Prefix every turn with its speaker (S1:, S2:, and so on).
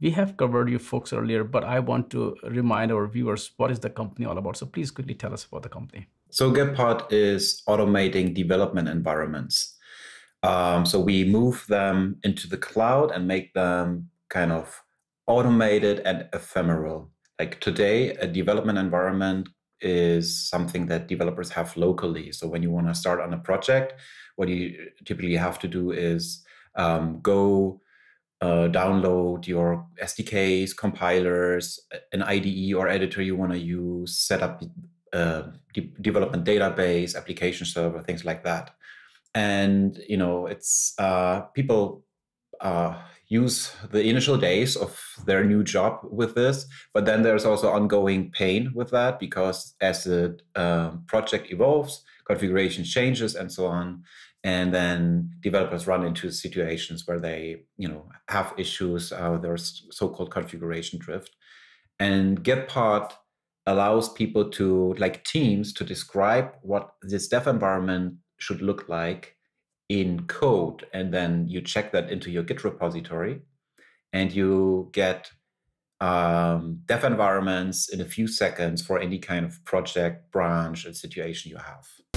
S1: We have covered you folks earlier, but I want to remind our viewers what is the company all about. So please quickly tell us about the company. So GitPod is automating development environments. Um, so we move them into the cloud and make them kind of automated and ephemeral. Like today, a development environment is something that developers have locally. So when you want to start on a project, what you typically have to do is um, go uh, download your SDKs, compilers, an IDE or editor you want to use, set up uh, de- development database, application server, things like that. And you know, it's uh, people uh, use the initial days of their new job with this, but then there's also ongoing pain with that because as the uh, project evolves, configuration changes, and so on and then developers run into situations where they you know have issues uh, there's so-called configuration drift and Gitpod allows people to like teams to describe what this dev environment should look like in code and then you check that into your git repository and you get um, dev environments in a few seconds for any kind of project branch and situation you have